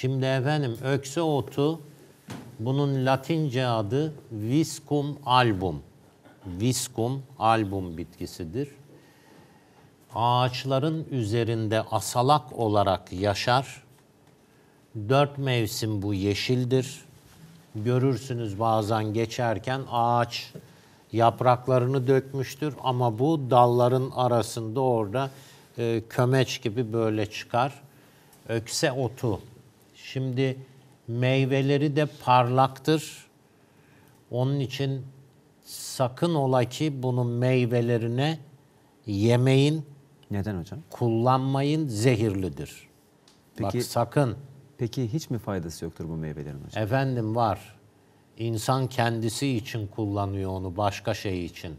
Şimdi efendim ökse otu bunun latince adı Viscum album. Viscum album bitkisidir. Ağaçların üzerinde asalak olarak yaşar. Dört mevsim bu yeşildir. Görürsünüz bazen geçerken ağaç yapraklarını dökmüştür ama bu dalların arasında orada e, kömeç gibi böyle çıkar. Ökse otu Şimdi meyveleri de parlaktır. Onun için sakın ola ki bunun meyvelerine yemeyin. Neden hocam? Kullanmayın, zehirlidir. Peki, Bak sakın. Peki hiç mi faydası yoktur bu meyvelerin hocam? Efendim var. İnsan kendisi için kullanıyor onu, başka şey için.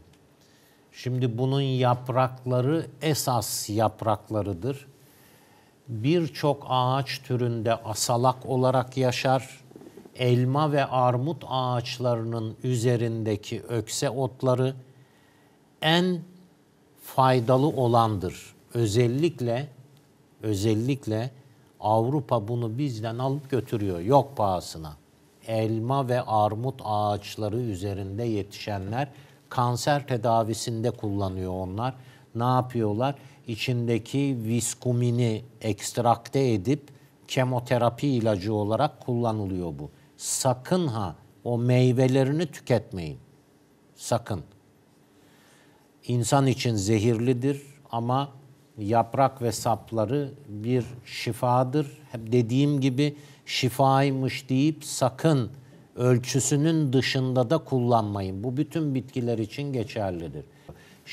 Şimdi bunun yaprakları esas yapraklarıdır birçok ağaç türünde asalak olarak yaşar. Elma ve armut ağaçlarının üzerindeki ökse otları en faydalı olandır. Özellikle özellikle Avrupa bunu bizden alıp götürüyor yok pahasına. Elma ve armut ağaçları üzerinde yetişenler kanser tedavisinde kullanıyor onlar ne yapıyorlar? İçindeki viskumini ekstrakte edip kemoterapi ilacı olarak kullanılıyor bu. Sakın ha o meyvelerini tüketmeyin. Sakın. İnsan için zehirlidir ama yaprak ve sapları bir şifadır. Hep dediğim gibi şifaymış deyip sakın ölçüsünün dışında da kullanmayın. Bu bütün bitkiler için geçerlidir.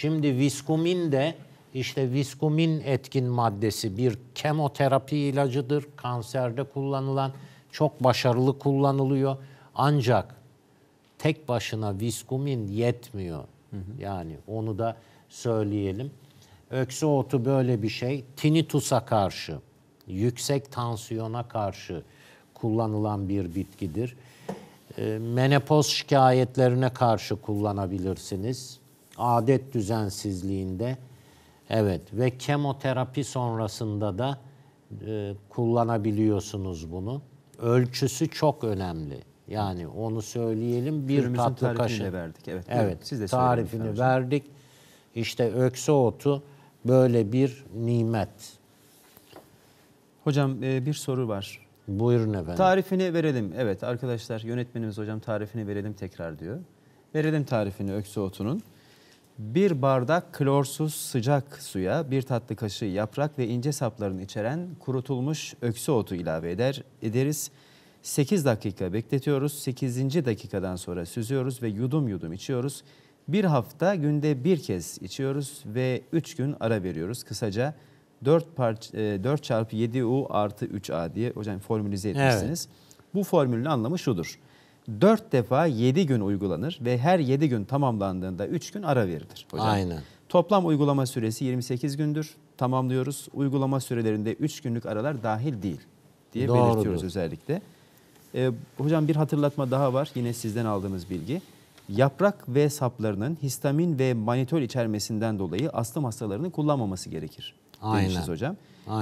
Şimdi viskumin de işte viskumin etkin maddesi bir kemoterapi ilacıdır. Kanserde kullanılan çok başarılı kullanılıyor. Ancak tek başına viskumin yetmiyor. Yani onu da söyleyelim. Öksü otu böyle bir şey. Tinitusa karşı, yüksek tansiyona karşı kullanılan bir bitkidir. Ee, menopoz şikayetlerine karşı kullanabilirsiniz adet düzensizliğinde evet ve kemoterapi sonrasında da e, kullanabiliyorsunuz bunu. Ölçüsü çok önemli. Yani onu söyleyelim bir Ürümüzün tatlı kaşığı. verdik. Evet. Evet. Siz de tarifini verdik. İşte ökse otu böyle bir nimet. Hocam e, bir soru var. Buyurun efendim. Tarifini verelim. Evet arkadaşlar yönetmenimiz hocam tarifini verelim tekrar diyor. Verelim tarifini ökse otunun bir bardak klorsuz sıcak suya bir tatlı kaşığı yaprak ve ince saplarını içeren kurutulmuş öksü otu ilave eder ederiz. 8 dakika bekletiyoruz. 8. dakikadan sonra süzüyoruz ve yudum yudum içiyoruz. Bir hafta günde bir kez içiyoruz ve 3 gün ara veriyoruz. Kısaca 4, parça, 4 çarpı 7U artı 3A diye hocam formülize etmişsiniz. Evet. Bu formülün anlamı şudur. 4 defa 7 gün uygulanır ve her 7 gün tamamlandığında 3 gün ara verilir. Hocam. Aynen. Toplam uygulama süresi 28 gündür. Tamamlıyoruz. Uygulama sürelerinde 3 günlük aralar dahil değil diye Doğrudur. belirtiyoruz özellikle. Ee, hocam bir hatırlatma daha var. Yine sizden aldığımız bilgi. Yaprak ve saplarının histamin ve manitol içermesinden dolayı astım hastalarının kullanmaması gerekir. Aynen. Demişiz hocam.